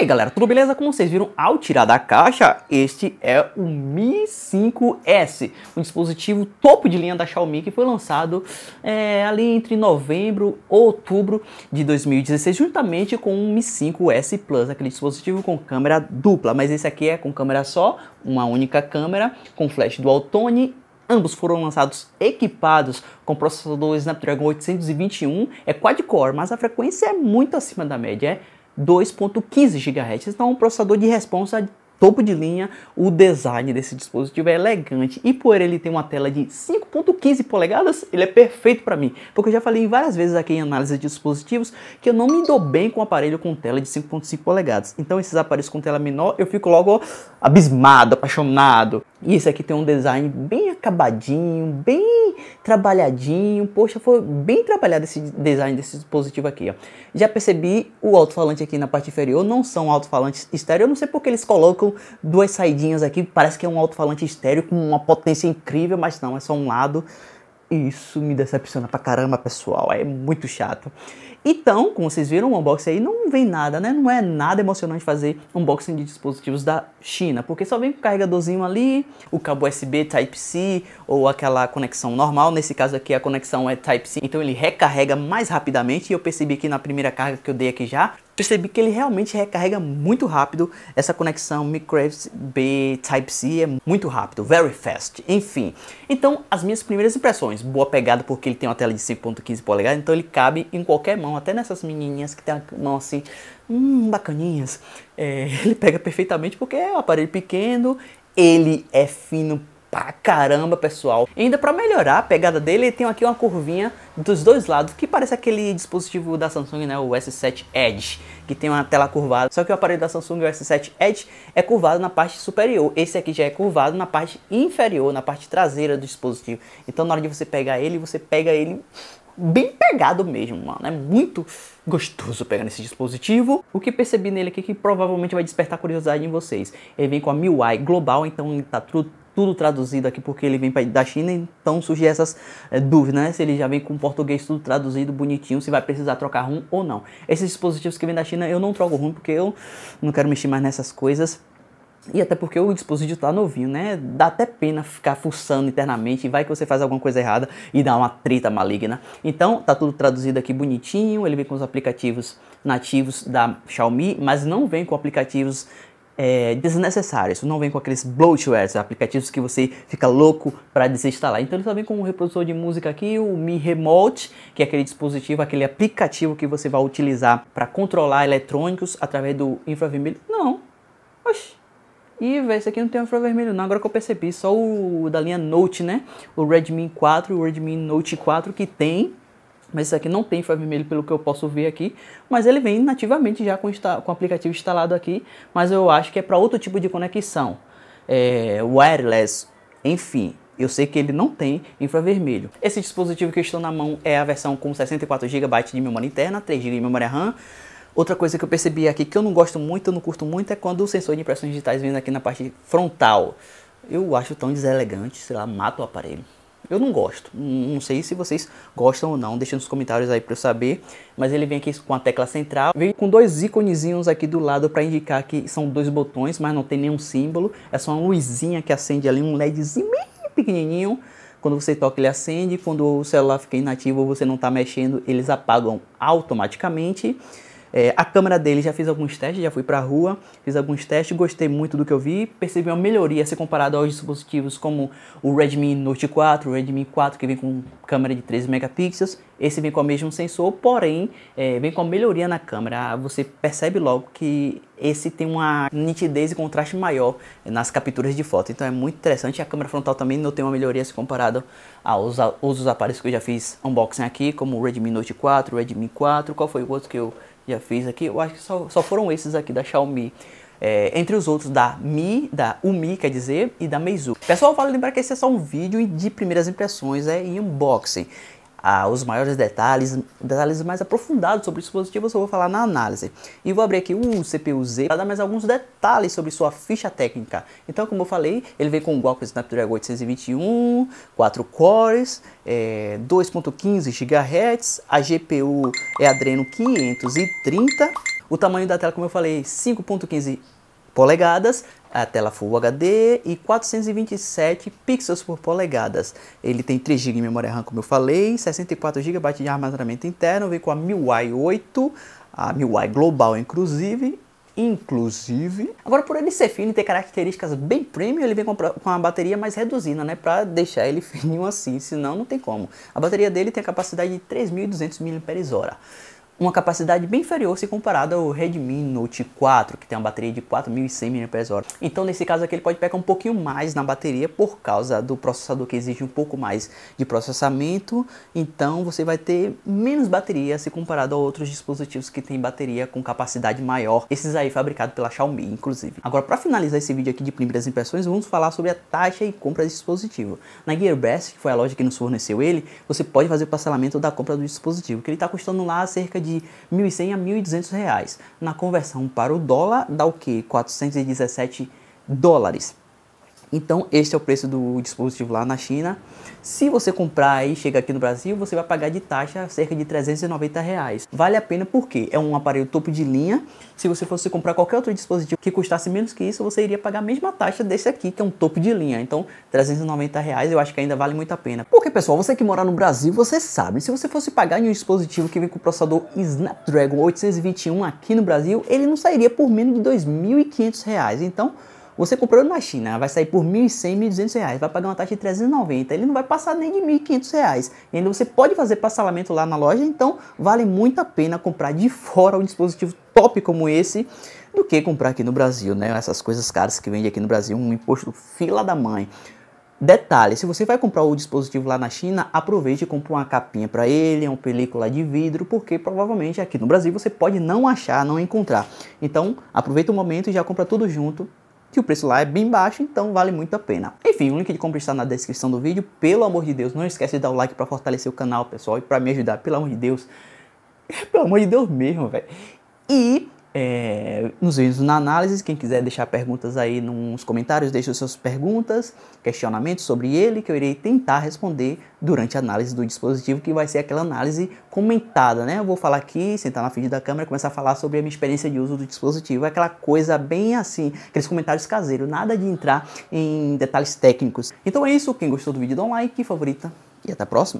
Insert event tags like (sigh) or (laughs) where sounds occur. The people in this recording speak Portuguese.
E aí galera, tudo beleza? Como vocês viram, ao tirar da caixa, este é o Mi 5S, um dispositivo topo de linha da Xiaomi que foi lançado é, ali entre novembro e outubro de 2016, juntamente com o Mi 5S Plus, aquele dispositivo com câmera dupla, mas esse aqui é com câmera só, uma única câmera, com flash dual tone Ambos foram lançados equipados com processador Snapdragon 821, é quad-core, mas a frequência é muito acima da média, é 2.15 GHz. Então, é um processador de resposta topo de linha, o design desse dispositivo é elegante e por ele ter uma tela de 5.15 polegadas, ele é perfeito para mim, porque eu já falei várias vezes aqui em análise de dispositivos que eu não me dou bem com um aparelho com tela de 5.5 polegadas. Então esses aparelhos com tela menor, eu fico logo abismado, apaixonado. E esse aqui tem um design bem acabadinho, bem trabalhadinho. Poxa, foi bem trabalhado esse design desse dispositivo aqui, ó. Já percebi o alto-falante aqui na parte inferior, não são alto-falantes estéreo. Eu não sei porque eles colocam duas saidinhas aqui, parece que é um alto-falante estéreo com uma potência incrível, mas não, é só um lado. Isso me decepciona pra caramba, pessoal. É muito chato. Então, como vocês viram, o unboxing aí não vem nada, né? Não é nada emocionante fazer unboxing de dispositivos da China, porque só vem com o carregadorzinho ali, o cabo USB Type-C ou aquela conexão normal. Nesse caso aqui a conexão é Type-C, então ele recarrega mais rapidamente. E eu percebi que na primeira carga que eu dei aqui já, percebi que ele realmente recarrega muito rápido. Essa conexão micro USB Type-C é muito rápido, very fast, enfim. Então, as minhas primeiras impressões, boa pegada porque ele tem uma tela de 5.15 polegadas, então ele cabe em qualquer mão mão, até nessas menininhas que tem a mão assim, hum, bacaninhas, é, (laughs) ele pega perfeitamente porque é um aparelho pequeno, ele é fino pra caramba, pessoal. E ainda para melhorar a pegada dele, tem aqui uma curvinha dos dois lados, que parece aquele dispositivo da Samsung, né, o S7 Edge, que tem uma tela curvada. Só que o aparelho da Samsung, o S7 Edge, é curvado na parte superior. Esse aqui já é curvado na parte inferior, na parte traseira do dispositivo. Então na hora de você pegar ele, você pega ele bem pegado mesmo, mano. É muito gostoso pegar nesse dispositivo. O que percebi nele aqui é que provavelmente vai despertar curiosidade em vocês. Ele vem com a MIUI global, então tá tudo tudo traduzido aqui porque ele vem da China, então surgem essas é, dúvidas, né? Se ele já vem com português tudo traduzido, bonitinho, se vai precisar trocar ROM ou não. Esses dispositivos que vêm da China eu não troco ROM porque eu não quero mexer mais nessas coisas. E até porque o dispositivo tá novinho, né? Dá até pena ficar fuçando internamente, vai que você faz alguma coisa errada e dá uma treta maligna. Então, tá tudo traduzido aqui bonitinho, ele vem com os aplicativos nativos da Xiaomi, mas não vem com aplicativos é, desnecessários, não vem com aqueles bloatwares, aplicativos que você fica louco para desinstalar. Então ele só vem com um reprodutor de música aqui, o Mi Remote, que é aquele dispositivo, aquele aplicativo que você vai utilizar para controlar eletrônicos através do infravermelho. Não, oxi Ih, velho, esse aqui não tem infravermelho não, agora que eu percebi, só o da linha Note, né? O Redmi 4 e o Redmi Note 4 que tem, mas esse aqui não tem infravermelho pelo que eu posso ver aqui, mas ele vem nativamente já com, com o aplicativo instalado aqui, mas eu acho que é para outro tipo de conexão, é, wireless, enfim, eu sei que ele não tem infravermelho. Esse dispositivo que eu estou na mão é a versão com 64 GB de memória interna, 3 GB de memória RAM, Outra coisa que eu percebi aqui que eu não gosto muito, eu não curto muito, é quando o sensor de impressões digitais vem aqui na parte frontal. Eu acho tão deselegante, sei lá, mata o aparelho. Eu não gosto. Não sei se vocês gostam ou não. Deixa nos comentários aí para eu saber. Mas ele vem aqui com a tecla central. Vem com dois íconezinhos aqui do lado para indicar que são dois botões, mas não tem nenhum símbolo. É só uma luzinha que acende ali, um LEDzinho bem pequenininho. Quando você toca, ele acende. Quando o celular fica inativo ou você não está mexendo, eles apagam automaticamente. É, a câmera dele já fiz alguns testes, já fui para a rua, fiz alguns testes, gostei muito do que eu vi, percebi uma melhoria se comparado aos dispositivos como o Redmi Note 4, o Redmi 4 que vem com câmera de 13 megapixels, esse vem com o mesmo sensor, porém é, vem com a melhoria na câmera. Você percebe logo que esse tem uma nitidez e contraste maior nas capturas de foto, então é muito interessante. A câmera frontal também não tem uma melhoria se comparado aos outros aparelhos que eu já fiz unboxing aqui, como o Redmi Note 4, o Redmi 4, qual foi o outro que eu já fiz aqui. Eu acho que só, só foram esses aqui da Xiaomi. É, entre os outros da Mi, da Umi, quer dizer, e da Meizu. Pessoal, vale lembrar que esse é só um vídeo de primeiras impressões, é em unboxing ah, os maiores detalhes, detalhes mais aprofundados sobre o dispositivo eu vou falar na análise. E vou abrir aqui o CPU-Z para dar mais alguns detalhes sobre sua ficha técnica. Então, como eu falei, ele vem com o Qualcomm Snapdragon 821, 4 cores, é, 2.15 GHz, a GPU é Adreno 530, o tamanho da tela, como eu falei, 5.15 polegadas, a tela Full HD e 427 pixels por polegadas. Ele tem 3 GB de memória RAM, como eu falei, 64 GB de armazenamento interno, vem com a MIUI 8, a MIUI Global inclusive, inclusive. Agora, por ele ser fino e ter características bem premium, ele vem com, uma bateria mais reduzida, né? para deixar ele (laughs) fininho assim, senão não tem como. A bateria dele tem a capacidade de 3.200 mAh uma capacidade bem inferior se comparada ao Redmi Note 4, que tem uma bateria de 4.100 mAh. Então nesse caso aqui ele pode pegar um pouquinho mais na bateria por causa do processador que exige um pouco mais de processamento, então você vai ter menos bateria se comparado a outros dispositivos que têm bateria com capacidade maior, esses aí fabricados pela Xiaomi inclusive. Agora para finalizar esse vídeo aqui de primeiras impressões, vamos falar sobre a taxa e compra desse dispositivo. Na Gearbest, que foi a loja que nos forneceu ele, você pode fazer o parcelamento da compra do dispositivo, que ele está custando lá cerca de de 1.100 a 1.200 reais. Na conversão para o dólar dá o que? 417 dólares. Então, este é o preço do dispositivo lá na China. Se você comprar e chega aqui no Brasil, você vai pagar de taxa cerca de 390 reais. Vale a pena porque é um aparelho topo de linha. Se você fosse comprar qualquer outro dispositivo que custasse menos que isso, você iria pagar a mesma taxa desse aqui, que é um topo de linha. Então, 390 reais eu acho que ainda vale muito a pena. Porque, pessoal, você que mora no Brasil, você sabe, se você fosse pagar em um dispositivo que vem com o processador Snapdragon 821 aqui no Brasil, ele não sairia por menos de 2.500 reais. Então, você comprou na China, vai sair por 1.100, 1.200 reais, vai pagar uma taxa de 390, ele não vai passar nem de 1.500 reais. E ainda você pode fazer parcelamento lá na loja, então vale muito a pena comprar de fora um dispositivo top como esse do que comprar aqui no Brasil, né? Essas coisas caras que vende aqui no Brasil, um imposto fila da mãe. Detalhe, se você vai comprar o dispositivo lá na China, aproveite e compre uma capinha para ele, uma película de vidro, porque provavelmente aqui no Brasil você pode não achar, não encontrar. Então, aproveita o momento e já compra tudo junto que o preço lá é bem baixo, então vale muito a pena. Enfim, o link de compra está na descrição do vídeo. Pelo amor de Deus, não esquece de dar o like para fortalecer o canal, pessoal, e para me ajudar, pelo amor de Deus. (laughs) Pelo amor de Deus mesmo, velho. E é, nos vídeos na análise. Quem quiser deixar perguntas aí nos comentários, deixe suas perguntas, questionamentos sobre ele, que eu irei tentar responder durante a análise do dispositivo, que vai ser aquela análise comentada, né? Eu vou falar aqui, sentar na frente da câmera, começar a falar sobre a minha experiência de uso do dispositivo, é aquela coisa bem assim, aqueles comentários caseiros, nada de entrar em detalhes técnicos. Então é isso, quem gostou do vídeo dá um like, favorita e até a próxima.